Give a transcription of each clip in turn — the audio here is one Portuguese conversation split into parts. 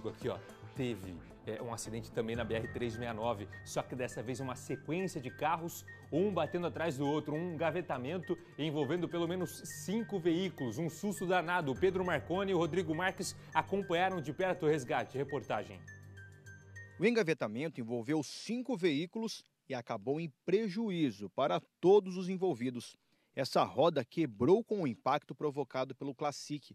comigo aqui, ó, teve é, um acidente também na BR-369, só que dessa vez uma sequência de carros, um batendo atrás do outro, um engavetamento envolvendo pelo menos cinco veículos, um susto danado. O Pedro Marconi e o Rodrigo Marques acompanharam de perto o resgate. Reportagem. O engavetamento envolveu cinco veículos e acabou em prejuízo para todos os envolvidos. Essa roda quebrou com o impacto provocado pelo Classic.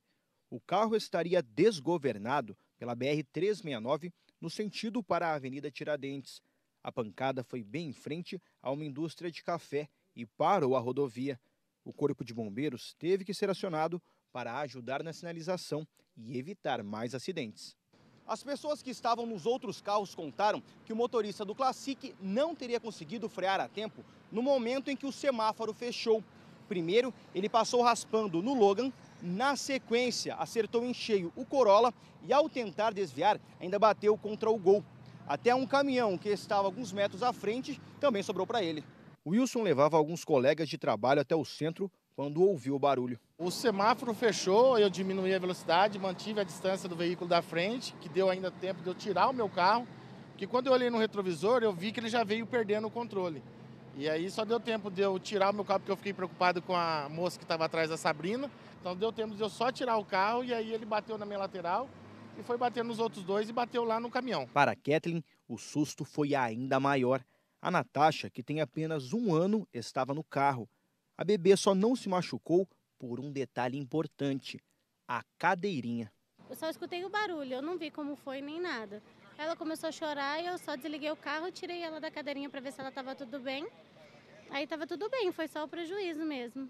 O carro estaria desgovernado pela BR-369, no sentido para a Avenida Tiradentes. A pancada foi bem em frente a uma indústria de café e parou a rodovia. O Corpo de Bombeiros teve que ser acionado para ajudar na sinalização e evitar mais acidentes. As pessoas que estavam nos outros carros contaram que o motorista do Classic não teria conseguido frear a tempo no momento em que o semáforo fechou primeiro, ele passou raspando no Logan, na sequência acertou em cheio o Corolla e ao tentar desviar ainda bateu contra o gol. Até um caminhão que estava alguns metros à frente também sobrou para ele. Wilson levava alguns colegas de trabalho até o centro quando ouviu o barulho. O semáforo fechou, eu diminuí a velocidade, mantive a distância do veículo da frente, que deu ainda tempo de eu tirar o meu carro, Que quando eu olhei no retrovisor, eu vi que ele já veio perdendo o controle. E aí só deu tempo de eu tirar o meu carro, porque eu fiquei preocupado com a moça que estava atrás da Sabrina. Então deu tempo de eu só tirar o carro e aí ele bateu na minha lateral e foi bater nos outros dois e bateu lá no caminhão. Para Kathleen, o susto foi ainda maior. A Natasha, que tem apenas um ano, estava no carro. A bebê só não se machucou por um detalhe importante: a cadeirinha. Eu só escutei o barulho, eu não vi como foi nem nada. Ela começou a chorar e eu só desliguei o carro, tirei ela da cadeirinha para ver se ela estava tudo bem. Aí estava tudo bem, foi só o prejuízo mesmo.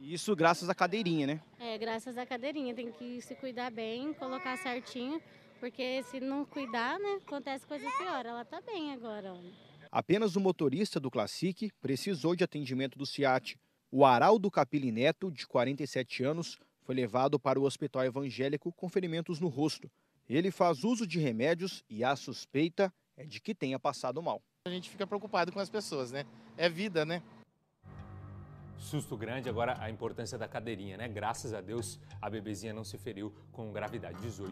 Isso graças à cadeirinha, né? É, graças à cadeirinha. Tem que se cuidar bem, colocar certinho, porque se não cuidar, né, acontece coisa pior. Ela está bem agora, Apenas o motorista do Classic precisou de atendimento do CIAT. O Araldo Capili Neto, de 47 anos, foi levado para o Hospital Evangélico com ferimentos no rosto. Ele faz uso de remédios e a suspeita é de que tenha passado mal. A gente fica preocupado com as pessoas, né? É vida, né? Susto grande, agora a importância da cadeirinha, né? Graças a Deus a bebezinha não se feriu com gravidade. 18.